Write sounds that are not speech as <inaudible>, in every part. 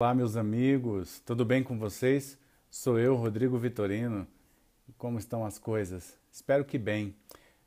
Olá, meus amigos, tudo bem com vocês? Sou eu, Rodrigo Vitorino. Como estão as coisas? Espero que bem.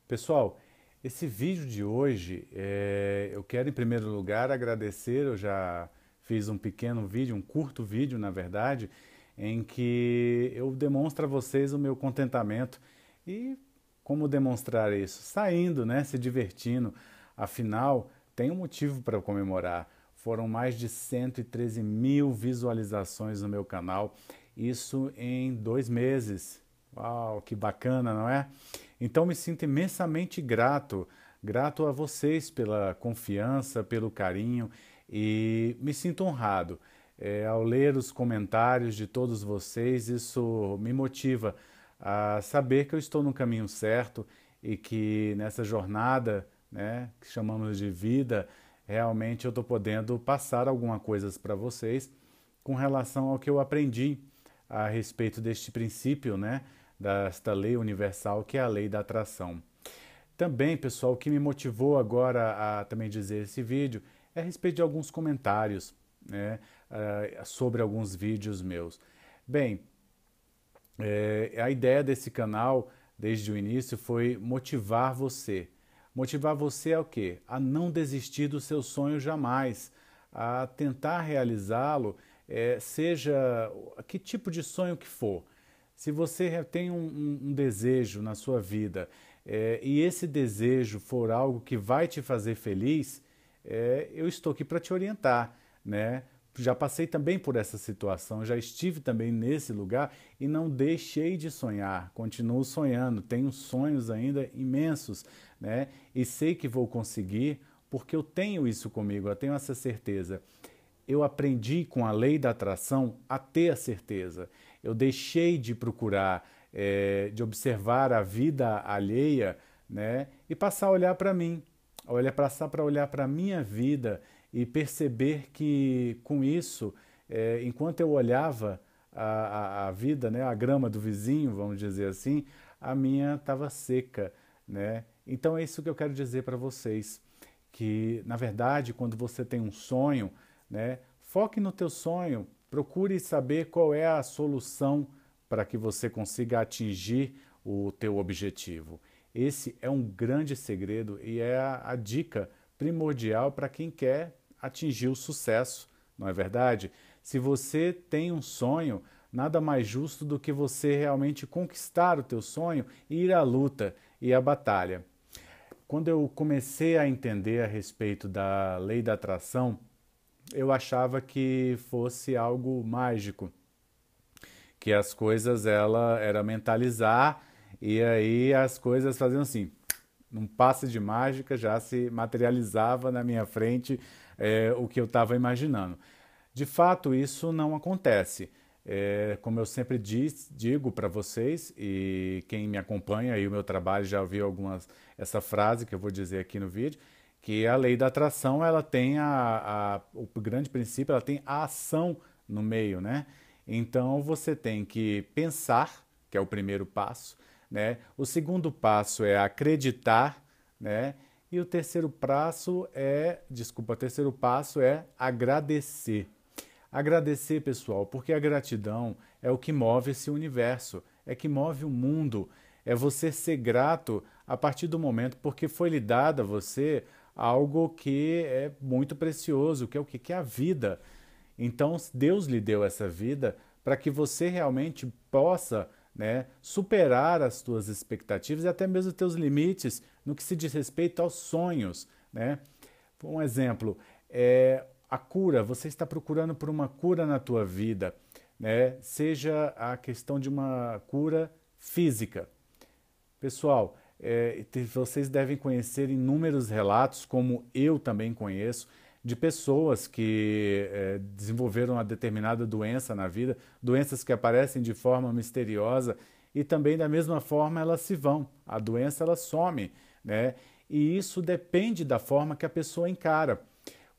Pessoal, esse vídeo de hoje é... eu quero, em primeiro lugar, agradecer. Eu já fiz um pequeno vídeo, um curto vídeo, na verdade, em que eu demonstro a vocês o meu contentamento e como demonstrar isso? Saindo, né? Se divertindo. Afinal, tem um motivo para comemorar foram mais de 113 mil visualizações no meu canal, isso em dois meses. Uau, que bacana, não é? Então me sinto imensamente grato, grato a vocês pela confiança, pelo carinho e me sinto honrado. É, ao ler os comentários de todos vocês, isso me motiva a saber que eu estou no caminho certo e que nessa jornada, né, que chamamos de vida, realmente eu estou podendo passar algumas coisas para vocês com relação ao que eu aprendi a respeito deste princípio, né, desta lei universal que é a lei da atração. Também, pessoal, o que me motivou agora a também dizer esse vídeo é a respeito de alguns comentários, né, ah, sobre alguns vídeos meus. Bem, é, a ideia desse canal desde o início foi motivar você Motivar você ao quê? A não desistir do seu sonho jamais, a tentar realizá-lo, é, seja que tipo de sonho que for. Se você tem um, um desejo na sua vida é, e esse desejo for algo que vai te fazer feliz, é, eu estou aqui para te orientar, né? já passei também por essa situação, já estive também nesse lugar e não deixei de sonhar, continuo sonhando, tenho sonhos ainda imensos, né? E sei que vou conseguir porque eu tenho isso comigo, eu tenho essa certeza. Eu aprendi com a lei da atração a ter a certeza. Eu deixei de procurar, é, de observar a vida alheia, né? E passar a olhar para mim, olhar passar para olhar para minha vida e perceber que com isso, é, enquanto eu olhava a, a, a, vida, né, a grama do vizinho, vamos dizer assim, a minha estava seca, né? Então é isso que eu quero dizer para vocês, que na verdade quando você tem um sonho, né, foque no teu sonho, procure saber qual é a solução para que você consiga atingir o teu objetivo. Esse é um grande segredo e é a, a dica primordial para quem quer atingir o sucesso, não é verdade? Se você tem um sonho, nada mais justo do que você realmente conquistar o teu sonho e ir à luta e à batalha quando eu comecei a entender a respeito da lei da atração, eu achava que fosse algo mágico, que as coisas ela era mentalizar e aí as coisas faziam assim, num passe de mágica já se materializava na minha frente é, o que eu estava imaginando. De fato, isso não acontece. É, como eu sempre diz, digo para vocês, e quem me acompanha e o meu trabalho já viu algumas essa frase que eu vou dizer aqui no vídeo, que a lei da atração ela tem a, a, o grande princípio, ela tem a ação no meio, né? Então você tem que pensar, que é o primeiro passo, né? O segundo passo é acreditar, né? E o terceiro passo é, desculpa, o terceiro passo é agradecer. Agradecer, pessoal, porque a gratidão é o que move esse universo, é que move o mundo. É você ser grato a partir do momento porque foi lhe dado a você algo que é muito precioso, que é o que? Que é a vida. Então, Deus lhe deu essa vida para que você realmente possa né, superar as suas expectativas e até mesmo seus limites no que se diz respeito aos sonhos. Né? Um exemplo, é, a cura, você está procurando por uma cura na tua vida, né? Seja a questão de uma cura física. Pessoal, é, vocês devem conhecer inúmeros relatos, como eu também conheço, de pessoas que é, desenvolveram uma determinada doença na vida, doenças que aparecem de forma misteriosa e também da mesma forma elas se vão, a doença ela some, né? E isso depende da forma que a pessoa encara.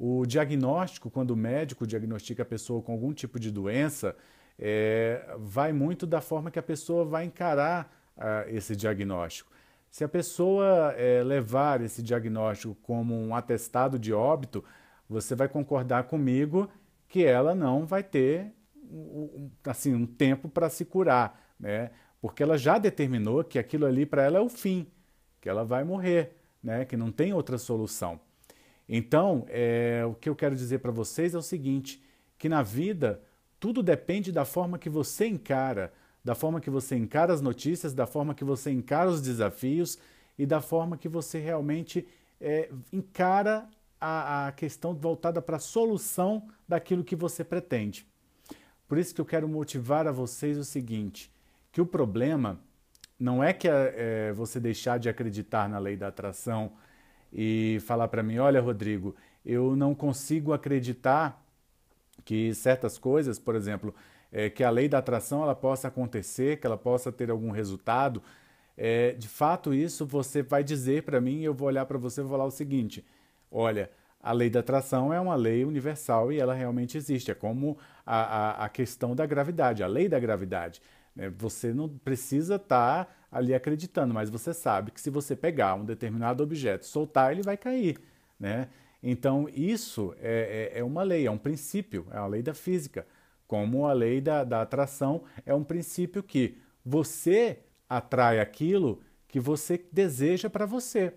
O diagnóstico, quando o médico diagnostica a pessoa com algum tipo de doença, é, vai muito da forma que a pessoa vai encarar ah, esse diagnóstico. Se a pessoa é, levar esse diagnóstico como um atestado de óbito, você vai concordar comigo que ela não vai ter um, assim, um tempo para se curar, né? porque ela já determinou que aquilo ali para ela é o fim, que ela vai morrer, né? que não tem outra solução. Então, é, o que eu quero dizer para vocês é o seguinte, que na vida tudo depende da forma que você encara, da forma que você encara as notícias, da forma que você encara os desafios e da forma que você realmente é, encara a, a questão voltada para a solução daquilo que você pretende. Por isso que eu quero motivar a vocês o seguinte, que o problema não é que é, é você deixar de acreditar na lei da atração, e falar para mim: olha, Rodrigo, eu não consigo acreditar que certas coisas, por exemplo, é, que a lei da atração ela possa acontecer, que ela possa ter algum resultado. É, de fato, isso você vai dizer para mim, eu vou olhar para você e vou falar o seguinte: olha, a lei da atração é uma lei universal e ela realmente existe. É como a, a, a questão da gravidade, a lei da gravidade. Né? Você não precisa estar. Tá ali acreditando, mas você sabe que se você pegar um determinado objeto, soltar, ele vai cair, né? Então isso é, é, é uma lei, é um princípio, é a lei da física, como a lei da, da atração é um princípio que você atrai aquilo que você deseja para você.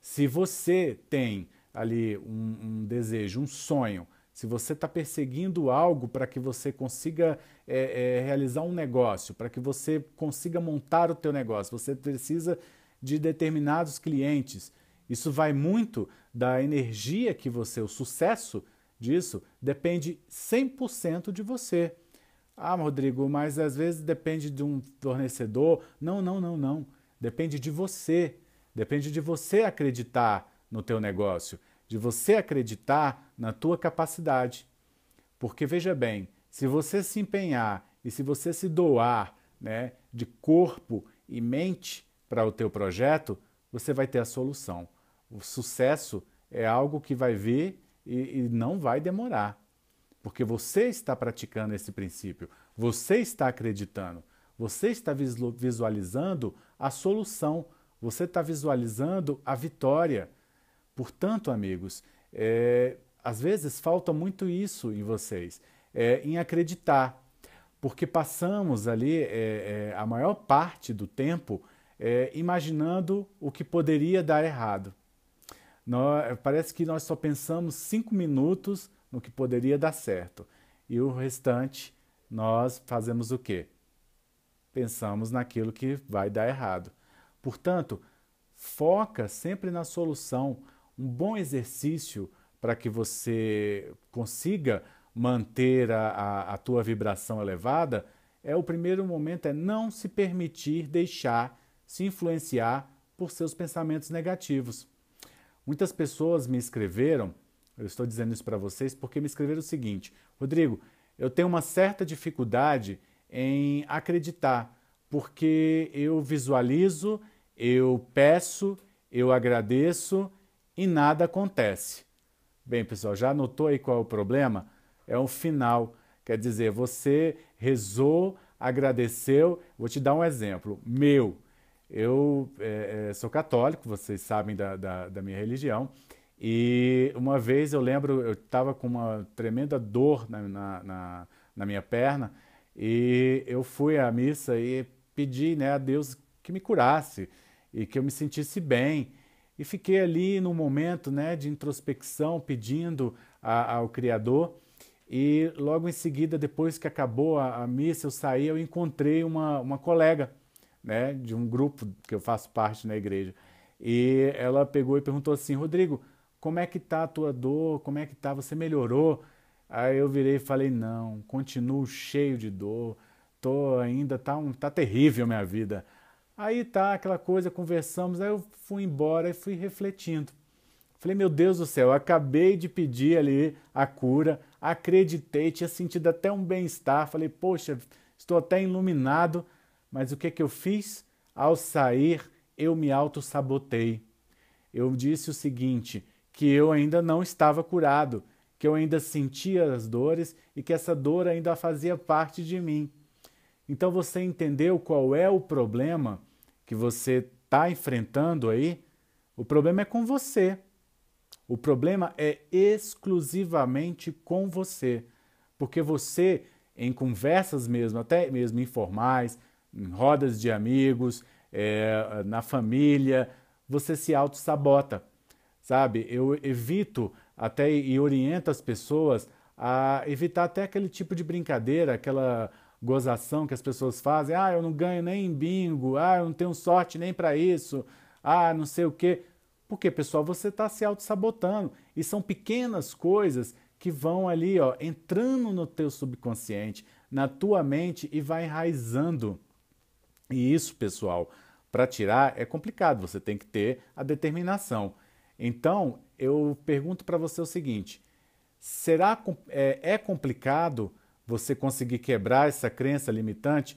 Se você tem ali um, um desejo, um sonho, se você está perseguindo algo para que você consiga é, é, realizar um negócio, para que você consiga montar o teu negócio, você precisa de determinados clientes. Isso vai muito da energia que você, o sucesso disso, depende 100% de você. Ah, Rodrigo, mas às vezes depende de um fornecedor. Não, não, não, não. Depende de você. Depende de você acreditar no teu negócio, de você acreditar na tua capacidade. Porque veja bem, se você se empenhar e se você se doar né, de corpo e mente para o teu projeto, você vai ter a solução. O sucesso é algo que vai vir e, e não vai demorar, porque você está praticando esse princípio, você está acreditando, você está visualizando a solução, você está visualizando a vitória. Portanto, amigos, é, às vezes falta muito isso em vocês é, em acreditar, porque passamos ali é, é a maior parte do tempo é, imaginando o que poderia dar errado. Nós, é, parece que nós só pensamos cinco minutos no que poderia dar certo e o restante nós fazemos o quê? Pensamos naquilo que vai dar errado. Portanto, foca sempre na solução. Um bom exercício para que você consiga manter a, a, a tua vibração elevada, é o primeiro momento é não se permitir deixar se influenciar por seus pensamentos negativos. Muitas pessoas me escreveram, eu estou dizendo isso para vocês porque me escreveram o seguinte: Rodrigo, eu tenho uma certa dificuldade em acreditar, porque eu visualizo, eu peço, eu agradeço e nada acontece. Bem, pessoal, já notou aí qual é o problema? é um final. Quer dizer, você rezou, agradeceu. Vou te dar um exemplo meu. Eu é, é sou católico, vocês sabem da, da, da, minha religião. E uma vez eu lembro, eu estava com uma tremenda dor na, na, na, na minha perna e eu fui à missa e pedi né, a Deus que me curasse e que eu me sentisse bem. E fiquei ali num momento né, de introspecção, pedindo a, ao Criador. E logo em seguida, depois que acabou a, a missa, eu saí, eu encontrei uma, uma colega, né, de um grupo que eu faço parte na igreja. E ela pegou e perguntou assim: "Rodrigo, como é que tá a tua dor? Como é que tá? Você melhorou?" Aí eu virei e falei: "Não, continuo cheio de dor. Tô ainda tá um tá terrível minha vida." Aí tá aquela coisa, conversamos, aí eu fui embora e fui refletindo. Falei: "Meu Deus do céu, acabei de pedir ali a cura acreditei, tinha sentido até um bem-estar. Falei, poxa, estou até iluminado, mas o que, que eu fiz? Ao sair, eu me auto-sabotei. Eu disse o seguinte: que eu ainda não estava curado, que eu ainda sentia as dores e que essa dor ainda fazia parte de mim. Então você entendeu qual é o problema que você está enfrentando aí? O problema é com você. O problema é exclusivamente com você, porque você, em conversas mesmo, até mesmo informais, em rodas de amigos, é, na família, você se auto-sabota, sabe? Eu evito até e oriento as pessoas a evitar até aquele tipo de brincadeira, aquela gozação que as pessoas fazem. Ah, eu não ganho nem em bingo. Ah, eu não tenho sorte nem para isso. Ah, não sei o quê. Porque, pessoal, você está se auto-sabotando. E são pequenas coisas que vão ali, ó, entrando no teu subconsciente, na tua mente e vai enraizando. E isso, pessoal, para tirar é complicado, você tem que ter a determinação. Então, eu pergunto para você o seguinte: será é, é complicado você conseguir quebrar essa crença limitante?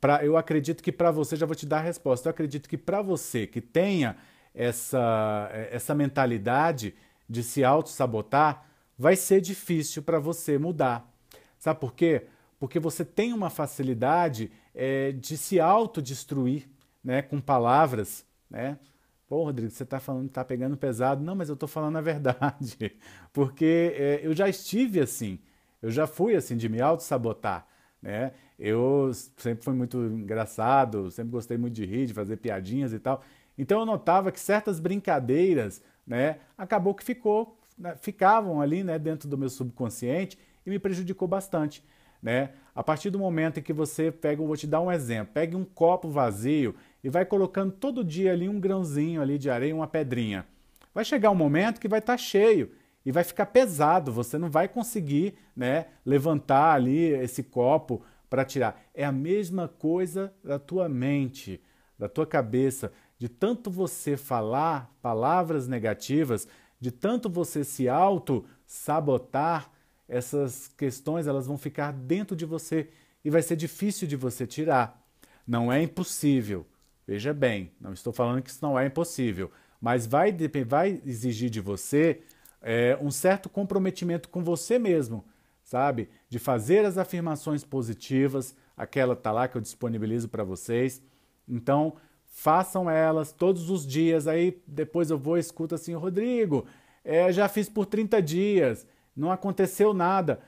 Pra, eu acredito que para você, já vou te dar a resposta. Eu acredito que para você que tenha essa, é, essa mentalidade de se auto-sabotar, vai ser difícil para você mudar. Sabe por quê? Porque você tem uma facilidade é, de se autodestruir né, com palavras. Né? Pô, Rodrigo, você está falando, está pegando pesado. Não, mas eu estou falando a verdade. <laughs> Porque é, eu já estive assim. Eu já fui assim, de me auto-sabotar. Né? Eu sempre fui muito engraçado, sempre gostei muito de rir, de fazer piadinhas e tal. Então eu notava que certas brincadeiras, né, acabou que ficou, né, ficavam ali, né, dentro do meu subconsciente e me prejudicou bastante, né? A partir do momento em que você pega, vou te dar um exemplo, pegue um copo vazio e vai colocando todo dia ali um grãozinho ali de areia, uma pedrinha. Vai chegar um momento que vai estar tá cheio e vai ficar pesado, você não vai conseguir, né, levantar ali esse copo para tirar. É a mesma coisa da tua mente, da tua cabeça de tanto você falar palavras negativas, de tanto você se auto sabotar, essas questões elas vão ficar dentro de você e vai ser difícil de você tirar. Não é impossível. Veja bem, não estou falando que isso não é impossível, mas vai, vai exigir de você é, um certo comprometimento com você mesmo, sabe? De fazer as afirmações positivas, aquela tá lá que eu disponibilizo para vocês. Então, façam elas todos os dias. Aí depois eu vou e escuto assim, Rodrigo, é, já fiz por 30 dias, não aconteceu nada.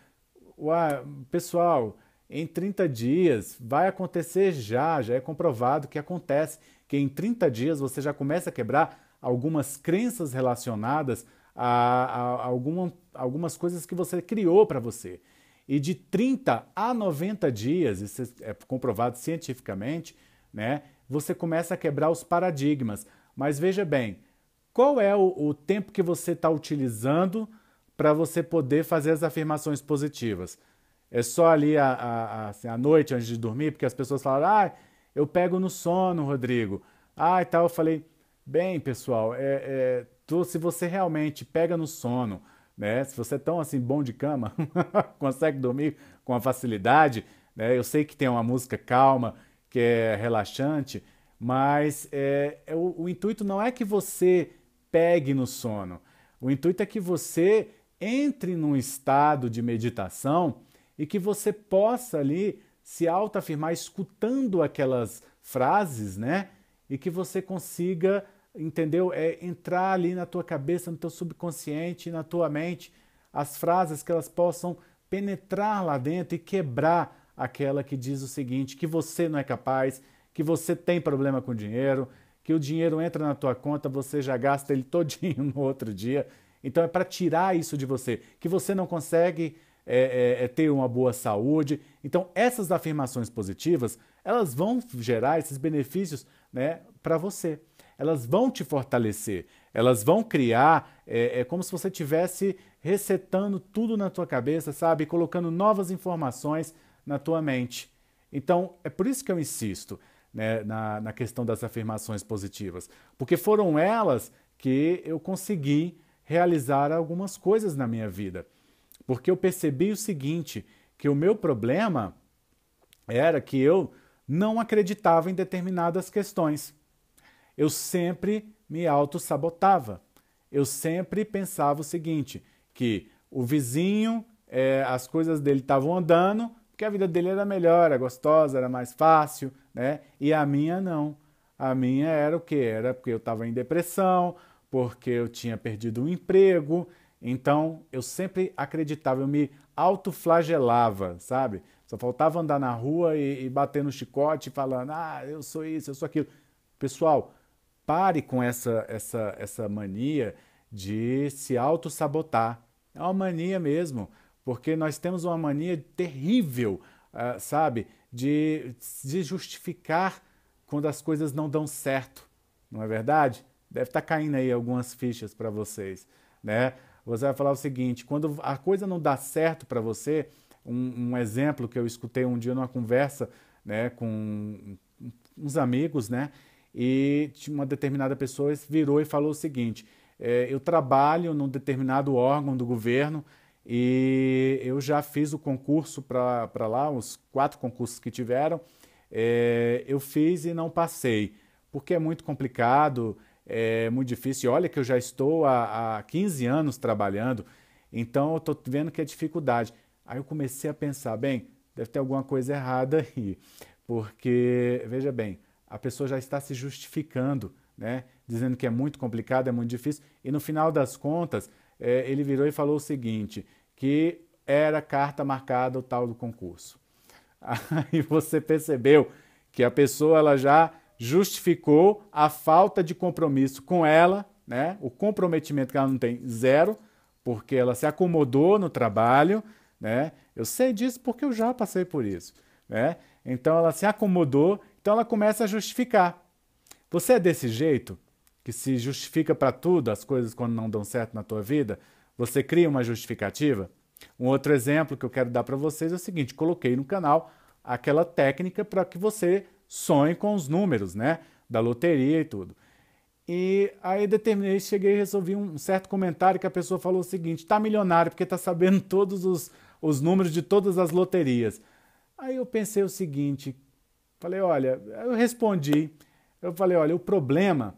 Uai, pessoal, em 30 dias vai acontecer já, já é comprovado que acontece, que em 30 dias você já começa a quebrar algumas crenças relacionadas a, a, a alguma, algumas coisas que você criou para você. E de 30 a 90 dias, isso é comprovado cientificamente, né? você começa a quebrar os paradigmas. Mas veja bem, qual é o, o tempo que você está utilizando para você poder fazer as afirmações positivas? É só ali a, a, a, assim, à noite antes de dormir, porque as pessoas falam, ah, eu pego no sono, Rodrigo. Ah, e tal. Eu falei, bem, pessoal, é, é, tu, se você realmente pega no sono, né? Se você é tão assim bom de cama, <laughs> consegue dormir com facilidade, né? Eu sei que tem uma música calma, que é relaxante, mas é, é o, o intuito não é que você pegue no sono. O intuito é que você entre num estado de meditação e que você possa ali se autoafirmar escutando aquelas frases, né? E que você consiga, entendeu? É, entrar ali na tua cabeça, no teu subconsciente, na tua mente, as frases que elas possam penetrar lá dentro e quebrar aquela que diz o seguinte: que você não é capaz, que você tem problema com dinheiro, que o dinheiro entra na tua conta, você já gasta ele <laughs> todinho no outro dia. Então é para tirar isso de você, que você não consegue é, é, é ter uma boa saúde. Então essas afirmações positivas elas vão gerar esses benefícios, né, para você. Elas vão te fortalecer, elas vão criar, é, é como se você tivesse resetando tudo na tua cabeça, sabe? Colocando novas informações na tua mente. Então, é por isso que eu insisto né, na, na questão das afirmações positivas, porque foram elas que eu consegui realizar algumas coisas na minha vida. Porque eu percebi o seguinte, que o meu problema era que eu não acreditava em determinadas questões. Eu sempre me auto-sabotava. Eu sempre pensava o seguinte, que o vizinho, é, as coisas dele estavam andando, porque a vida dele era melhor, era gostosa, era mais fácil, né? E a minha não. A minha era o que? Era porque eu estava em depressão, porque eu tinha perdido o um emprego. Então eu sempre acreditava, eu me autoflagelava, sabe? Só faltava andar na rua e, e bater no chicote falando, ah, eu sou isso, eu sou aquilo. Pessoal, pare com essa, essa, essa mania de se auto-sabotar. É uma mania mesmo porque nós temos uma mania terrível, uh, sabe, de, justificar quando as coisas não dão certo, não é verdade? Deve estar tá caindo aí algumas fichas para vocês, né? Você vai falar o seguinte: quando a coisa não dá certo para você, um, um, exemplo que eu escutei um dia numa conversa, né, com uns amigos, né, e uma determinada pessoa virou e falou o seguinte: é, eu trabalho num determinado órgão do governo e eu já fiz o concurso para lá, os quatro concursos que tiveram, é, eu fiz e não passei, porque é muito complicado, é muito difícil. E olha que eu já estou há, há 15 anos trabalhando, então eu estou vendo que é dificuldade. Aí eu comecei a pensar, bem, deve ter alguma coisa errada aí, porque, veja bem, a pessoa já está se justificando, né? dizendo que é muito complicado, é muito difícil, e no final das contas é, ele virou e falou o seguinte, que era carta marcada o tal do concurso. <laughs> Aí você percebeu que a pessoa ela já justificou a falta de compromisso com ela, né? O comprometimento que ela não tem zero, porque ela se acomodou no trabalho, né? Eu sei disso porque eu já passei por isso, né? Então ela se acomodou, então ela começa a justificar. Você é desse jeito? que se justifica para tudo, as coisas quando não dão certo na tua vida, você cria uma justificativa. Um outro exemplo que eu quero dar para vocês é o seguinte: coloquei no canal aquela técnica para que você sonhe com os números, né, da loteria e tudo. E aí determinei, cheguei e resolvi um certo comentário que a pessoa falou o seguinte: tá milionário porque tá sabendo <laughs> todos os, os números de todas as loterias. Aí eu pensei o seguinte, falei, olha, eu respondi, eu falei, olha, o problema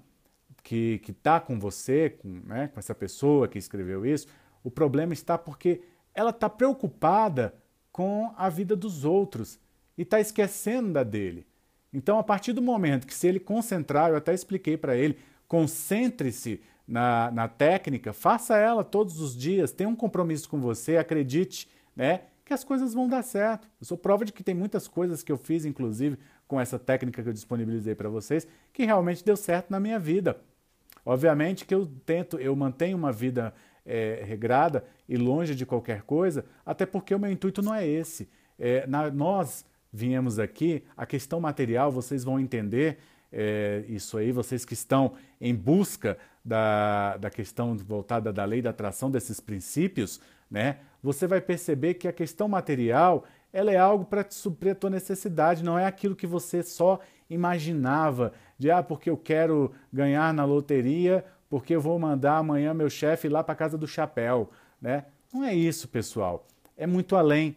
que está com você, com, né, com essa pessoa que escreveu isso, o problema está porque ela está preocupada com a vida dos outros e está esquecendo da dele. Então, a partir do momento que, se ele concentrar, eu até expliquei para ele, concentre-se na, na técnica, faça ela todos os dias, tenha um compromisso com você, acredite né, que as coisas vão dar certo. Eu sou prova de que tem muitas coisas que eu fiz, inclusive com essa técnica que eu disponibilizei para vocês, que realmente deu certo na minha vida. Obviamente que eu tento, eu mantenho uma vida é, regrada e longe de qualquer coisa, até porque o meu intuito não é esse. É, na, nós viemos aqui, a questão material, vocês vão entender é, isso aí, vocês que estão em busca da, da questão voltada da lei da atração, desses princípios, né? Você vai perceber que a questão material ela é algo para suprir a tua necessidade, não é aquilo que você só imaginava de ah, porque eu quero ganhar na loteria, porque eu vou mandar amanhã meu chefe lá para casa do chapéu, né? Não é isso, pessoal. É muito além.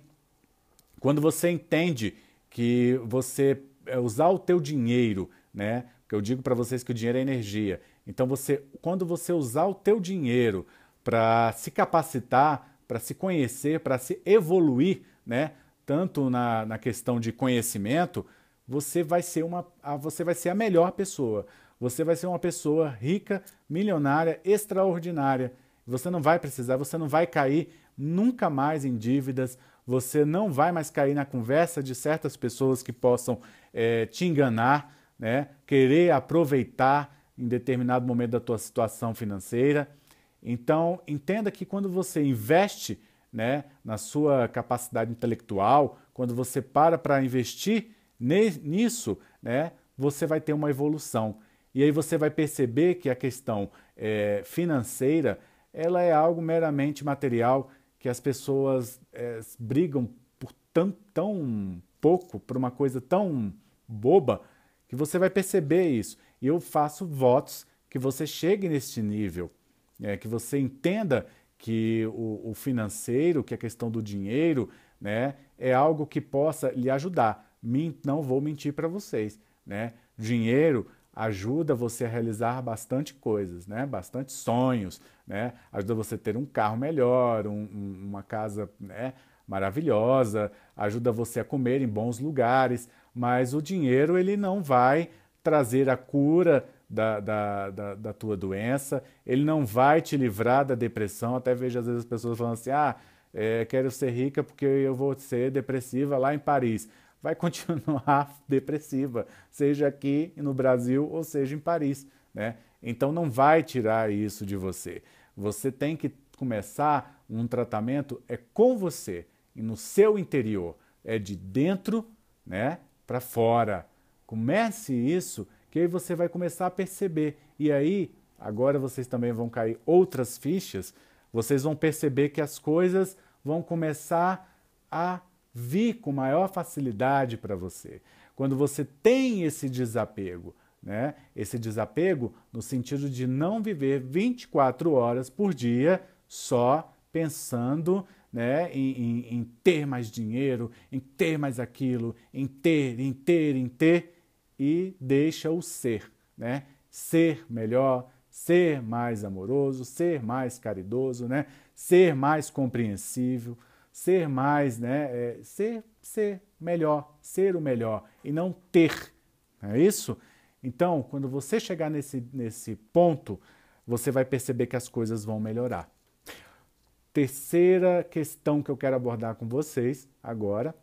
Quando você entende que você é, usar o teu dinheiro, né? Porque eu digo para vocês que o dinheiro é energia. Então você, quando você usar o teu dinheiro para se capacitar, para se conhecer, para se evoluir, né? Tanto na, na questão de conhecimento, você vai ser uma você vai ser a melhor pessoa. Você vai ser uma pessoa rica, milionária, extraordinária. Você não vai precisar, você não vai cair nunca mais em dívidas, você não vai mais cair na conversa de certas pessoas que possam é, te enganar, né? querer aproveitar em determinado momento da tua situação financeira. Então, entenda que quando você investe né, na sua capacidade intelectual, quando você para para investir Nisso, né, você vai ter uma evolução. E aí você vai perceber que a questão é, financeira ela é algo meramente material que as pessoas é, brigam por tão, tão pouco por uma coisa tão boba que você vai perceber isso. E eu faço votos que você chegue neste nível, é, que você entenda que o, o financeiro, que a questão do dinheiro, né, é algo que possa lhe ajudar não vou mentir para vocês, né? Dinheiro ajuda você a realizar bastante coisas, né? Bastante sonhos, né? Ajuda você a ter um carro melhor, um, uma casa né? maravilhosa, ajuda você a comer em bons lugares, mas o dinheiro ele não vai trazer a cura da, da, da, da tua doença, ele não vai te livrar da depressão. Até vejo às vezes as pessoas falando assim, ah, é, quero ser rica porque eu vou ser depressiva lá em Paris vai <laughs> continuar depressiva, seja aqui no Brasil ou seja em Paris, né? Então não vai tirar isso de você. Você tem que começar um tratamento é com você e no seu interior, é de dentro, né, para fora. Comece isso, que aí você vai começar a perceber. E aí, agora vocês também vão cair outras fichas, vocês vão perceber que as coisas vão começar a vir com maior facilidade para você. Quando você tem esse desapego, né? Esse desapego no sentido de não viver 24 horas por dia só pensando né, em, em, em, ter mais dinheiro, em ter mais aquilo, em ter, em ter, em ter, e deixa o ser, né? Ser melhor, ser mais amoroso, ser mais caridoso, né? Ser mais compreensível, ser mais, né? É, ser, ser melhor, ser o melhor e não ter. Não é isso? Então, quando você chegar nesse, nesse ponto, você vai perceber que as coisas vão melhorar. Terceira questão que eu quero abordar com vocês agora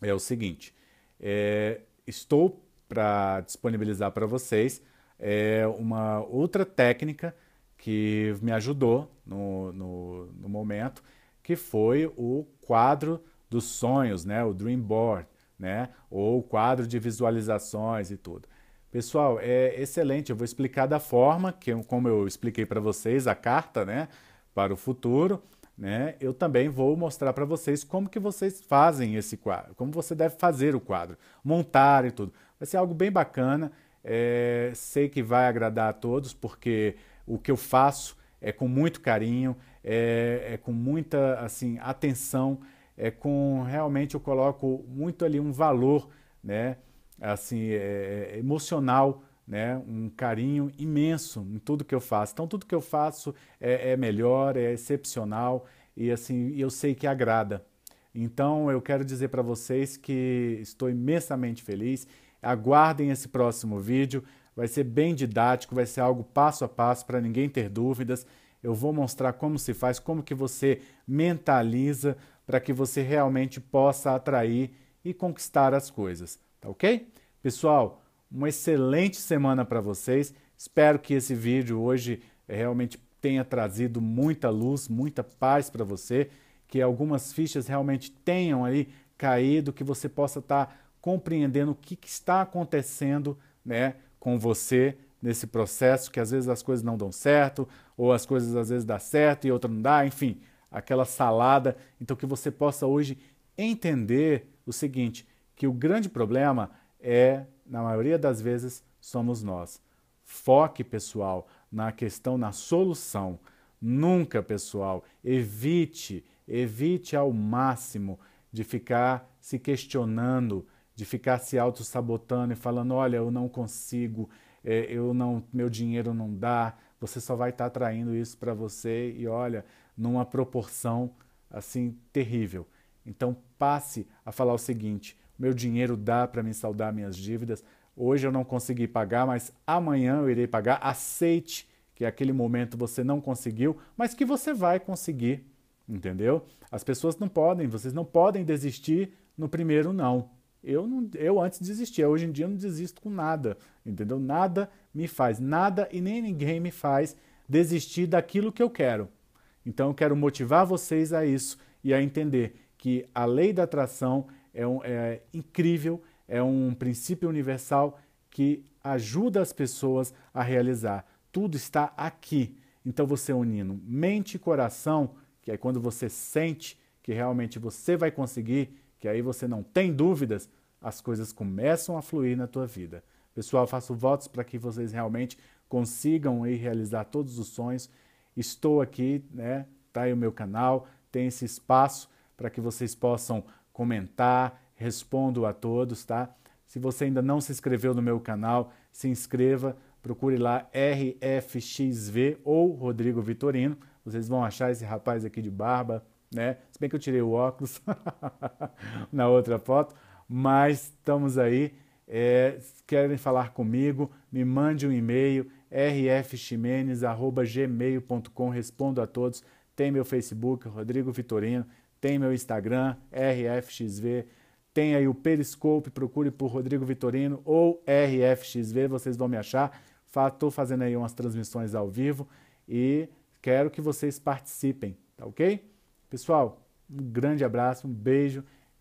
é o seguinte: é, estou para disponibilizar para vocês é, uma outra técnica que me ajudou no, no, no momento que foi o quadro dos sonhos, né? o Dream Board, né? ou o quadro de visualizações e tudo. Pessoal, é excelente. Eu vou explicar da forma que, como eu expliquei para vocês, a carta né, para o futuro. Né, eu também vou mostrar para vocês como que vocês fazem esse quadro, como você deve fazer o quadro, montar e tudo. Vai ser algo bem bacana. É, sei que vai agradar a todos, porque o que eu faço é com muito carinho, é, é com muita assim atenção, é com realmente eu coloco muito ali um valor, né? Assim é, é, emocional, né? Um carinho imenso em tudo que eu faço. Então tudo que eu faço é, é melhor, é excepcional e assim eu sei que agrada. Então eu quero dizer para vocês que estou imensamente feliz. Aguardem esse próximo vídeo, vai ser bem didático, vai ser algo passo a passo para ninguém ter dúvidas. Eu vou mostrar como se faz, como que você mentaliza para que você realmente possa atrair e conquistar as coisas, tá OK? Pessoal, uma excelente semana para vocês. Espero que esse vídeo hoje eh, realmente tenha trazido muita luz, muita paz para você, que algumas fichas realmente tenham aí caído, que você possa estar tá compreendendo o que, que está acontecendo, né, com você nesse processo, que às vezes as coisas não dão certo, ou as coisas às vezes dão certo e outra não dá, enfim, aquela salada. Então que você possa hoje entender o seguinte, que o grande problema é, na maioria das vezes, somos nós. Foque, pessoal, na questão, na solução. Nunca, pessoal, evite, evite ao máximo de ficar se questionando, de ficar se auto-sabotando e falando: olha, eu não consigo, é, eu não, meu dinheiro não dá, você só vai estar tá traindo isso para você e olha, numa proporção assim terrível. Então passe a falar o seguinte: meu dinheiro dá para me saldar minhas dívidas. Hoje eu não consegui pagar, mas amanhã eu irei pagar. Aceite que aquele momento você não conseguiu, mas que você vai conseguir, entendeu? As pessoas não podem, vocês não podem desistir no primeiro não eu, não, eu antes desistia, hoje em dia eu não desisto com nada, entendeu? Nada me faz, nada e nem ninguém me faz desistir daquilo que eu quero. Então eu quero motivar vocês a isso e a entender que a lei da atração é, um, é incrível, é um princípio universal que ajuda as pessoas a realizar. Tudo está aqui. Então você unindo mente e coração, que é quando você sente que realmente você vai conseguir, que aí você não tem dúvidas, as coisas começam a fluir na tua vida. Pessoal, faço votos para que vocês realmente consigam aí realizar todos os sonhos. Estou aqui, né? Tá aí o meu canal, tem esse espaço para que vocês possam comentar, respondo a todos, tá? Se você ainda não se inscreveu no meu canal, se inscreva, procure lá RFXV ou Rodrigo Vitorino. Vocês vão achar esse rapaz aqui de barba, né? Se bem que eu tirei o óculos <laughs> na outra foto, mas estamos aí. É, querem falar comigo, me mande um e-mail, rfchimenes.gmail.com, respondo a todos. Tem meu Facebook, Rodrigo Vitorino, tem meu Instagram, rfxv, tem aí o Periscope, procure por Rodrigo Vitorino ou rfxv, vocês vão me achar. Estou fazendo aí umas transmissões ao vivo e quero que vocês participem, tá ok? Pessoal, um grande abraço, um beijo